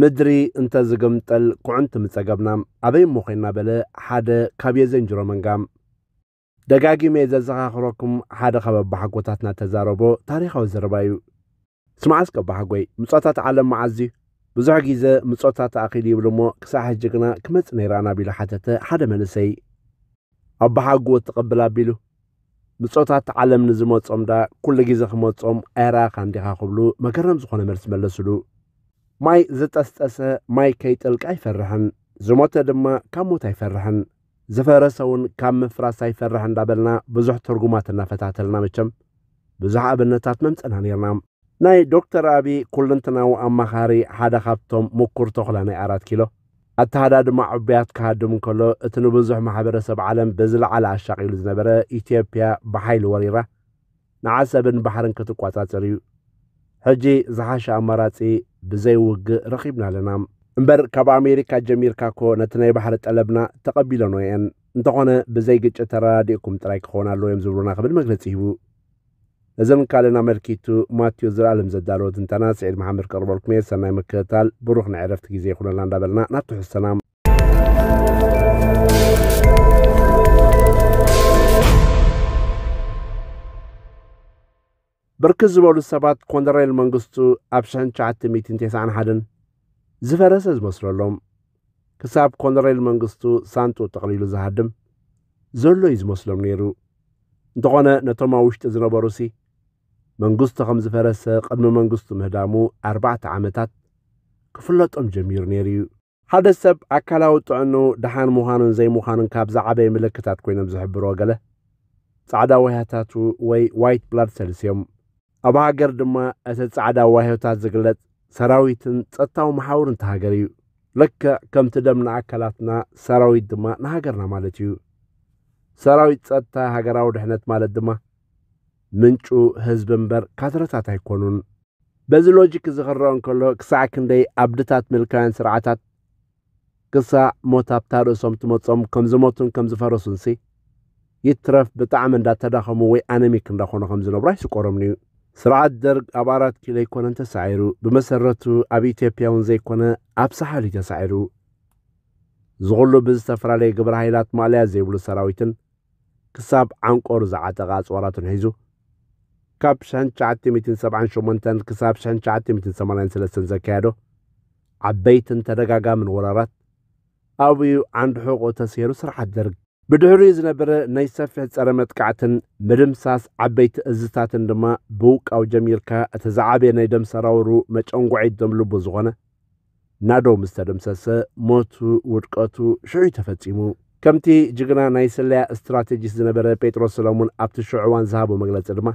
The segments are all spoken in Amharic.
ምድሪ እንተ ዝግምጠል ኩዕንቲ ምጸገምና ኣበይ እሞ ኮይና በለ ሓደ ካብ የዘንጅሮ መንጋም ደጋጊመ ዘዘኻኽረኩም ሓደ ካብ ኣባሓጎታትና ተዛረቦ ታሪኻዊ ዘረባ እዩ ስማዓስ ከባሃጎይ ምጾታት ዓለም መዓዝዩ ብዙሕ ግዜ ምጾታት ተኣኺሉ ይብል እሞ ክሳብ ሕጂ ግና ክመጽእ ነይራና ኣቢሉ ሓተተ ሓደ መንእሰይ ኣባሓጎ ትቕብል ኣቢሉ ምጾታት ዓለም ንዝመፆም ዳ ኩሉ ግዜ ክመፆም ኣይረኣኻን እንዲኻ ክብሉ መገረም ዝኾነ መልሲ መለስሉ ማይ ዝጠስጠሰ ማይ ከይጥልቅ ኣይፈርሕን ዝሞተ ድማ ካብ ሞት ኣይፈርሕን ዝፈረሰ እውን ካብ ምፍራስ ኣይፈርሕ እንዳበልና ብዙሕ ትርጉማት እናፈታተልና መቸም ብዙሕ ኣብነታት መምፅና ነርና ናይ ዶክተር ኣብዪ ኩልንትናዊ ኣማኻሪ ሓደ ካብቶም ምኩር ተኽላ ናይ ኣራት ኪሎ ኣተሃዳድማ ዕብያት ክሃድም እንከሎ እቲ ንብዙሕ ማሕበረሰብ ዓለም ብዝለዓለ ኣሻቂሉ ዝነበረ ኢትዮጵያ ብሓይሊ ወሪራ ንዓሰብን ባሕርን ክትቋጻጽር እዩ ሕጂ ዝሓሸ ኣማራጺ ብዘይ ውግእ ረኺብና ኣለና እምበር ካብ ኣሜሪካ ጀሚርካ ኮ ነቲ ናይ ባሕሪ ጠለብና ተቐቢለኖ የን እንተኾነ ብዘይ ግጭት ተረዳዲእኩም ጥራይ ክኾን ኣለዎ እዮም ዝብሉና ክብል መግለፂ ሂቡ እዘን ካልእን ኣመልኪቱ ማቴዎስ ዝለኣለም ዘዳለወ ትንተና ስዒድ መሓመድ ቀርበልኩም እየ ሰናይ ምክትታል ብሩኽ ናይ ዕረፍቲ ግዜ ይኹነላ እንዳበልና ናብቲ ሕሰና ብርክት ዝበሉ ሰባት ኮንደሬል መንግስቱ ኣብ 1991 ዝፈረሰ ዝመስለሎም ክሳብ ኮንደሬል መንግስቱ ሳንጡ ጠቕሊሉ ዝሃድም ዘሎ እዩ ዝመስሎም ነይሩ እንተኾነ ነቶም ኣብ ውሽጢ ዝነበሩ ሲ መንግስቱ ከም ዝፈረሰ ቅድሚ መንግስቱ ምህዳሙ ኣርባዕተ ዓመታት ክፍለጦም ጀሚሩ ነይሩ እዩ ሓደ ሰብ ኣካላዊ ጥዕኑ ድሓን ምዃኑን ዘይምዃኑን ካብ ዝዓበየ ምልክታት ኮይኖም ዝሕብሮ ገለ ጻዕዳ ወህያታቱ ወይ ዋይት ብላድ ሰልስ እዮም ኣብ ሃገር ድማ እቲ ጻዕዳ ዋህዮታት ዝግለጽ ሰራዊትን ጸጥታዊ መሓውር እንተ ሃገር እዩ ልክዕ ከምቲ ደም ንኣካላትና ሰራዊት ድማ ንሃገርና ማለት እዩ ሰራዊት ጸጥታ ሃገራዊ ድሕነት ማለት ድማ ምንጩ ህዝቢ እምበር ካድረታት ኣይኮኑን በዚ ሎጂክ እዚ ክረአ እንከሎ ክሳዕ ክንደይ ኣብድታት ምልካውያን ስርዓታት ክሳዕ ሞት ኣብታ ርእሶም ትመፆም ከም ዝሞቱን ከም ዝፈረሱን ሲ ይትረፍ ብጣዕሚ እንዳተዳኸሙ ወይ ኣነሚክ እንዳኾኑ ከም ዝነብሩ ኣይስቆሮምን እዩ ስርዓት ደርግ ኣብ ኣራት ኪሎ ኣይኮነን ተሳዒሩ ብመሰረቱ ኣብ ኢትዮጵያ እውን ዘይኮነ ኣብ ሳሓሊ ተሳዒሩ ዝኹሉ ብዝተፈላለየ ግብረ ሃይላት ማልያ ዘይብሉ ሰራዊትን ክሳብ ዓንቆር ዝዓጠቓ ኣፅዋራትን ሒዙ ካብ 1978 ክሳብ 1983 ዘካየዶ ዓበይትን ተደጋጋምን ወረራት ኣብዩ ዓንድ ሑቑ ተሰይሩ ስርዓት ደርግ ብድሕሪኡ ዝነበረ ናይ ሰፊሕ ጸረ መጥቃዕትን ምድምሳስ ዓበይቲ እዝታትን ድማ ብውቃው ጀሚርካ እቲ ዝዓበየ ናይ ደም ሰራውሩ መጨንጓዒት ደም ልቡ ዝኾነ ናዶ ምስ ተደምሰሰ ሞቱ ውድቀቱ ሽዑ ተፈጺሙ ከምቲ ጅግና ናይ ስለያ እስትራቴጂስት ዝነበረ ጴጥሮስ ሰሎሙን ኣብቲ ሽዑዋን ዝሃቦ መግለጺ ድማ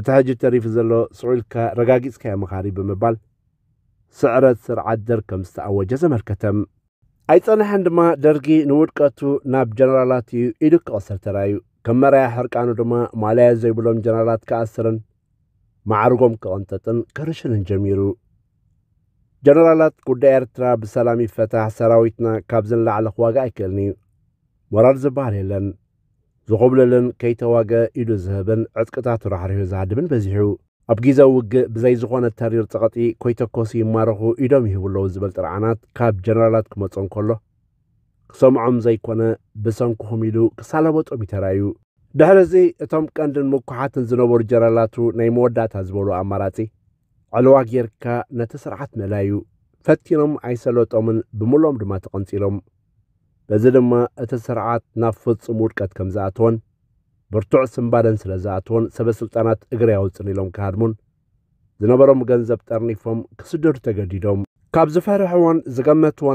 እቲ ሕጂ ተሪፉ ዘሎ ስዑልካ ረጋጊጽካዮ መኻሪ ብምባል ስዕረት ስርዓት ደር ከም ዝተኣወጀ ዘመልከተም ኣይጸንሐን ድማ ደርጊ ንውድቀቱ ናብ ጀነራላት እዩ ኢሉ ክቐስር ተራእዩ ከም መርያ ሕርቃኑ ድማ ማልያ ዘይብሎም ጀነራላት ክኣስርን ማዕርጎም ክቐንጠጥን ክርሽንን ጀሚሩ ጀነራላት ጉዳይ ኤርትራ ብሰላም ይፈታሕ ሰራዊትና ካብ ዝንላዕለ ክዋጋ ኣይክእልን እዩ ሞራል ዝበሃል የለን ዝኽብልልን ከይተዋገ ኢሉ ዝህብን ዕጥቅታቱ ራሕሪሑ ዝሃድብን በዚሑ ኣብ ግዜ ውግእ ብዘይ ዝኾነ ተሪር ፀቐጢ ኮይተኮስ ይማረኹ ኢዶም ይህብለዉ ዝብል ጥርዓናት ካብ ጀነራላት ክመፆ እንከሎ ክሰምዖም ዘይኮነ ብሰንኩኹም ኢሉ ክሳለበጦም ይተራዩ ድሕሪ እዚ እቶም ቀንድን ምኩሓትን ዝነበሩ ጀነራላቱ ናይ መወዳእታ ዝበሉ ኣማራፂ ዕልዋ ጌርካ ነቲ ስርዓት ምእላዩ ፈቲኖም ኣይሰለጦምን ብምሎም ድማ ተቐንፂሎም በዚ ድማ እቲ ስርዓት ናብ ፍጹም ውድቀት ከም ዝኣትወን ብርቱዕ ስምባደን ስለ ዝኣትዎን ሰበ ስልጣናት እግረ ያውፅን ኢሎም ክሃድሙን ዝነበሮም ገንዘብ ጠርኒፎም ክስደዱ ተገዲዶም ካብ ዝፈርሕዎን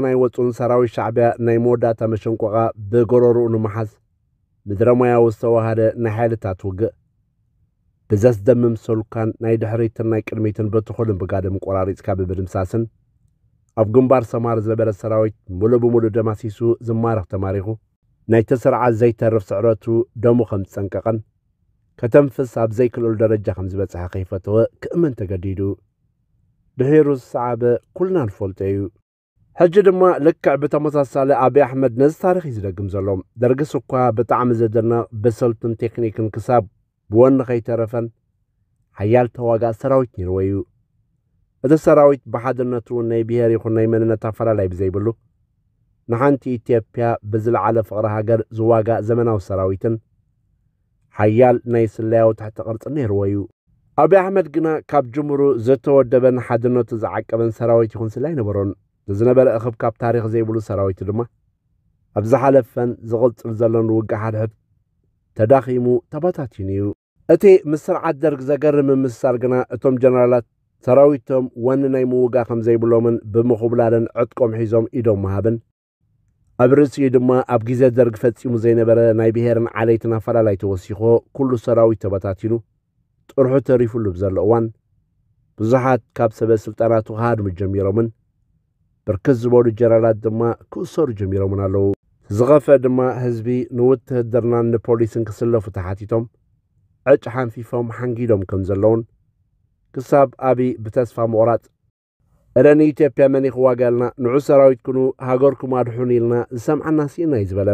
ናይ ወፁን ሰራዊት ሻዕብያ ናይ መወዳእታ መሸንቆቓ ብጎረርኡ ንምሓዝ ምድረ ሞያዊ ዝተዋሃደ ናይ ሓይልታት ውግእ ብዘስደምም ሰሉካን ናይ ድሕሪትን ናይ ቅድሚትን በትኹልን ብጋድም ቆራሪፅካ ብምድምሳስን ኣብ ግንባር ሰማር ዝነበረ ሰራዊት ሙሉእ ብሙሉእ ደማሲሱ ዝማረኽ ተማሪኹ ናይቲ ስርዓት ዘይተርፍ ስዕረቱ ደሙ ከም ዝፀንቀቐን ከተንፍስ ኣብ ዘይክልሉ ደረጃ ከም ዝበፅሐ ከይፈተወ ክእመን ተገዲዱ ድሒሩ ዝሰዓበ ኩልና ንፈልጦ እዩ ሕጂ ድማ ልክዕ ብተመሳሳሊ ኣብዪ ኣሕመድ ነዚ ታሪክ እዩ ዝደግም ዘሎ ደርጊ ስኳ ብጣዕሚ ዘደንቕ ብስልትን ቴክኒክን ክሳብ ብወኒ ከይተረፈን ሓያል ተዋጋእ ሰራዊት ነይርዎ እዩ እቲ ሰራዊት ብሓድነቱ ናይ ብሄር ይኹን ናይ መንነት ኣፈላላይ ብዘይብሉ ንሓንቲ ኢትዮጵያ ብዝለዓለ ፍቕሪ ሃገር ዝዋጋእ ዘመናዊ ሰራዊትን ሓያል ናይ ስለያዊ ትሕቲ ቅርፂ ነይርዎ እዩ ኣብዪ ኣሕመድ ግና ካብ ጅምሩ ዘተወደበን ሓድነቱ ዝዓቀበን ሰራዊት ይኹን ስለ ኣይነበሮን ንዝነበረ እኽብ ካብ ታሪክ ዘይብሉ ሰራዊቱ ድማ ኣብ ዝሓለፈን ዝቕፅል ዘሎን ውግእ ሓድሕድ ተዳኺሙ ተባታትዩን እዩ እቲ ምስ ስርዓት ደርግ ዘገርም ምምስሳር ግና እቶም ጀነራላት ሰራዊቶም ወኒ ናይ ምውጋ ከም ዘይብሎምን ብምኽብላልን ዕጥቆም ሒዞም ኢዶም መሃብን أبرز يدما أبجيزة درجفت مزينبرة نايبهرن عليتنا فلا لا يتوسيخو كل سراوي تبتاتينو تروحو تريفو لبزر لأوان بزحات كاب سبب سلطاناتو هاد مجميرمن بركز زبور جرالات دما كسر جميرمن اللو زغفة دما هزبي نوت هدرنان نبوليسن كسلو فتحاتيتم عج حان فيفهم حنجيلهم كمزلون كساب أبي بتسفى مورات እረን ኢትዮጵያ መን ይኽዋጋልና ንዑ ሰራዊት ኩኑ ሃገርኩም ኣድሑን ኢልና ዝሰምዓና ሲኢና እዩ ዝበለ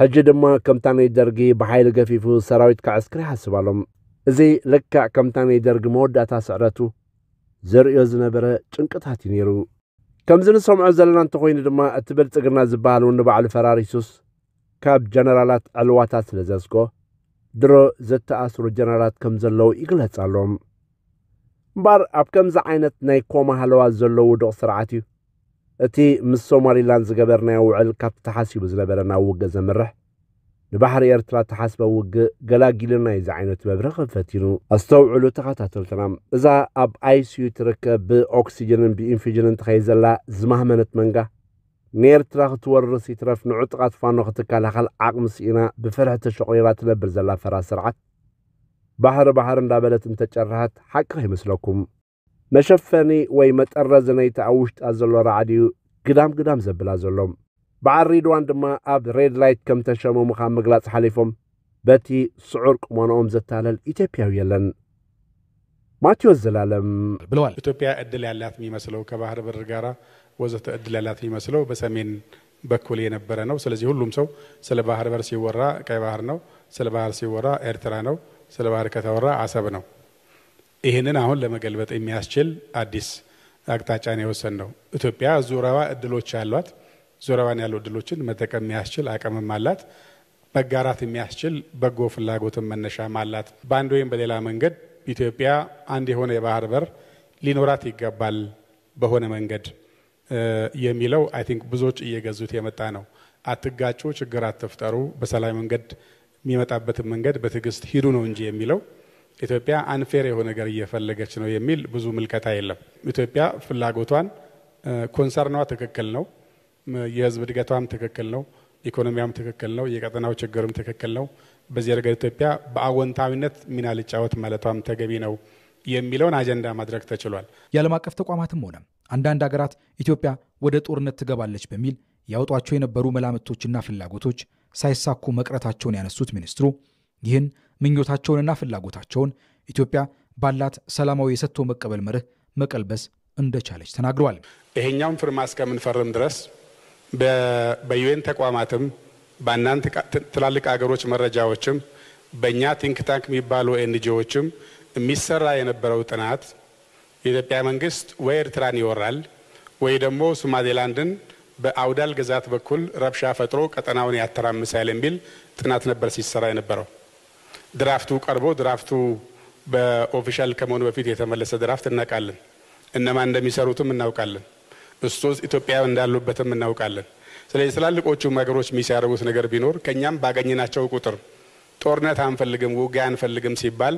ሕጂ ድማ ከምታ ናይ ደርጊ ብሓይሊ ገፊፉ ሰራዊት ክዓስክር ይሓስብ ኣሎም እዚ ልክዕ ከምታ ናይ ደርጊ መወዳእታ ስዕረቱ ዘርእዮ ዝነበረ ጭንቅታት እዩ ነይሩ ከምዚ ንሰምዖ ዘለና እንተኮይኑ ድማ እቲ ብልፅግና ዝበሃል እውን ንባዕሉ ፈራሪሱስ ካብ ጀነራላት ዕልዋታት ስለ ዘስጎ ድሮ ዘተኣስሩ ጀነራላት ከም ዘለዉ ይግለጽ ኣሎም እምበር ኣብ ከምዚ ዓይነት ናይ ኮማ ሃለዋ ዘሎ ውድቕ ስርዓት እዩ እቲ ምስ ሶማሊላንድ ዝገበርናዮ ውዕል ካብቲ ተሓሲቡ ዝነበረ ናብ ውግእ ዘምርሕ ንባሕሪ ኤርትራ ተሓስበ ውግእ ገላጊልና እዩ ዚ ዓይነት በብሪ ክፈቲኑ ኣስተውዕሉ ተኸታተልትና እዛ ኣብ ኣይስዩ ትርከብ ብኦክሲጅንን ብኢንፊጅንን ትኸይ ዘላ ዝማህመነት መንጋ ንኤርትራ ክትወርስ ይትረፍ ንዑ ጥቓት ፋኖ ክትከላኸል ዓቕሚ ስኢና ብፍርሒ ተሸቑሪራ ትነብር ዘላ ፈራ ስርዓት ባሕር ባሕር እንዳበለትን ተጨራሃት ሓቂ ይመስለኩም መሸፈኒ ወይ መጠረ ዝነይታ ኣብ ውሽጣ ዘሎ ራዕድዩ ግዳም ግዳም ዘብላ ዘሎም በዓል ሪድዋን ድማ ኣብ ሬድ ላይት ከም ተሸመሙ ካብ ምግላጽ ሓሊፎም በቲ ስዑር ቁመንኦም ዘታለል ኢትዮጵያዊ የለን ማቴዎስ ዘላለም ብለዋል ኢትዮጵያ ዕድል ያላት የሚመስለው ከባህር በር ጋራ ወዘተ ዕድል ያላት የሚመስለው በሰሜን በኩል የነበረ ነው። ስለዚህ ሁሉም ሰው ስለ ባህር በር ሲወራ ቀይ ባህር ነው፣ ስለ ባህር ሲወራ ኤርትራ ነው። ስለ ባህር ከተወራ አሰብ ነው። ይህንን አሁን ለመገልበጥ የሚያስችል አዲስ አቅጣጫን የወሰን ነው። ኢትዮጵያ ዙረባ እድሎች አሏት። ዙረባን ያሉ እድሎችን መጠቀም የሚያስችል አቅምም አላት። መጋራት የሚያስችል በጎ ፍላጎትን መነሻም አላት። በአንድ ወይም በሌላ መንገድ ኢትዮጵያ አንድ የሆነ የባህር በር ሊኖራት ይገባል በሆነ መንገድ የሚለው አይ ቲንክ ብዙዎች እየገዙት የመጣ ነው። አትጋጩ፣ ችግር አትፍጠሩ፣ በሰላም መንገድ የሚመጣበትን መንገድ በትዕግስት ሂዱ ነው እንጂ የሚለው ኢትዮጵያ አንፌር የሆነ ነገር እየፈለገች ነው የሚል ብዙ ምልከታ የለም። ኢትዮጵያ ፍላጎቷን ኮንሰርኗ ትክክል ነው። የህዝብ እድገቷም ትክክል ነው። ኢኮኖሚያም ትክክል ነው። የቀጠናው ችግርም ትክክል ነው። በዚህ ረገድ ኢትዮጵያ በአወንታዊነት ሚና ልጫወት ማለቷም ተገቢ ነው የሚለውን አጀንዳ ማድረግ ተችሏል። የዓለም አቀፍ ተቋማትም ሆነ አንዳንድ ሀገራት ኢትዮጵያ ወደ ጦርነት ትገባለች በሚል ያወጧቸው የነበሩ መላምቶችና ፍላጎቶች ሳይሳኩ መቅረታቸውን ያነሱት ሚኒስትሩ ይህን ምኞታቸውንና ፍላጎታቸውን ኢትዮጵያ ባላት ሰላማዊ የሰጥቶ መቀበል መርህ መቀልበስ እንደቻለች ተናግረዋል። ይሄኛውን ፍርማ እስከምንፈርም ድረስ በዩኤን ተቋማትም በእናንት ትላልቅ አገሮች መረጃዎችም በእኛ ቲንክ ታንክ የሚባሉ ኤንጂዎችም የሚሰራ የነበረው ጥናት የኢትዮጵያ መንግስት ወይ ኤርትራን ይወራል ወይ ደግሞ ሶማሌላንድን በአውዳል ግዛት በኩል ረብሻ ፈጥሮ ቀጠናውን ያተራምሳል የሚል ጥናት ነበር ሲሰራ የነበረው። ድራፍቱ ቀርቦ ድራፍቱ በኦፊሻል ከመሆኑ በፊት የተመለሰ ድራፍት እናውቃለን። እነማን እንደሚሰሩትም እናውቃለን። እሱ ኢትዮጵያ እንዳሉበትም እናውቃለን። ስለዚህ ትላልቆቹ ሀገሮች የሚያደርጉት ነገር ቢኖር ከእኛም ባገኘናቸው ቁጥር ጦርነት አንፈልግም፣ ውጊያ አንፈልግም ሲባል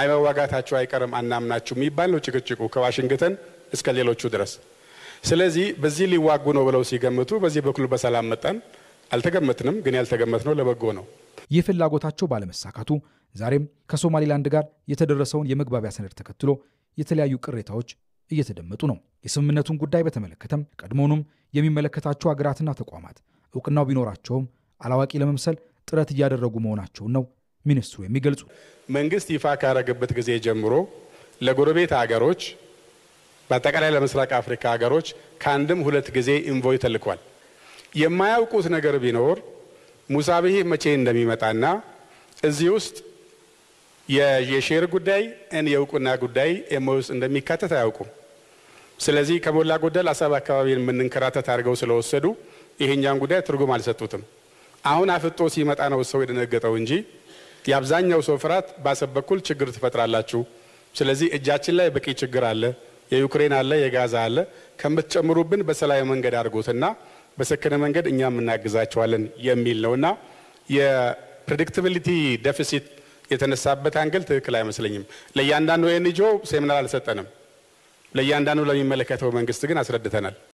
አይመዋጋታችሁ አይቀርም አናምናችሁ የሚባል ነው ጭቅጭቁ ከዋሽንግተን እስከ ሌሎቹ ድረስ ስለዚህ በዚህ ሊዋጉ ነው ብለው ሲገምቱ በዚህ በኩል በሰላም መጣን። አልተገመትንም፣ ግን ያልተገመትነው ለበጎ ነው። ይህ ፍላጎታቸው ባለመሳካቱ ዛሬም ከሶማሌላንድ ጋር የተደረሰውን የመግባቢያ ሰነድ ተከትሎ የተለያዩ ቅሬታዎች እየተደመጡ ነው። የስምምነቱን ጉዳይ በተመለከተም ቀድሞውኑም የሚመለከታቸው ሀገራትና ተቋማት እውቅናው ቢኖራቸውም አላዋቂ ለመምሰል ጥረት እያደረጉ መሆናቸውን ነው ሚኒስትሩ የሚገልጹ። መንግስት ይፋ ካረገበት ጊዜ ጀምሮ ለጎረቤት አገሮች በአጠቃላይ ለምስራቅ አፍሪካ ሀገሮች ከአንድም ሁለት ጊዜ ኢንቮይ ተልኳል። የማያውቁት ነገር ቢኖር ሙሳብሄ መቼ እንደሚመጣና እዚህ ውስጥ የሼር ጉዳይ እን የእውቅና ጉዳይ ኤሞ ውስጥ እንደሚካተት አያውቁም። ስለዚህ ከሞላ ጎደል አሰብ አካባቢ የምንንከራተት አድርገው ስለወሰዱ ይሄኛን ጉዳይ ትርጉም አልሰጡትም። አሁን አፍጦ ሲመጣ ነው ሰው የደነገጠው እንጂ የአብዛኛው ሰው ፍርሃት በአሰብ በኩል ችግር ትፈጥራላችሁ፣ ስለዚህ እጃችን ላይ በቂ ችግር አለ የዩክሬን አለ፣ የጋዛ አለ ከምትጨምሩብን በሰላዊ መንገድ አድርጎትና በሰከነ መንገድ እኛም እናግዛቸዋለን የሚል ነው እና የፕሬዲክታቢሊቲ ደፊሲት የተነሳበት አንግል ትክክል አይመስለኝም። ለእያንዳንዱ ኤንጂኦ ሴሚናር አልሰጠንም። ለእያንዳንዱ ለሚመለከተው መንግስት ግን አስረድተናል።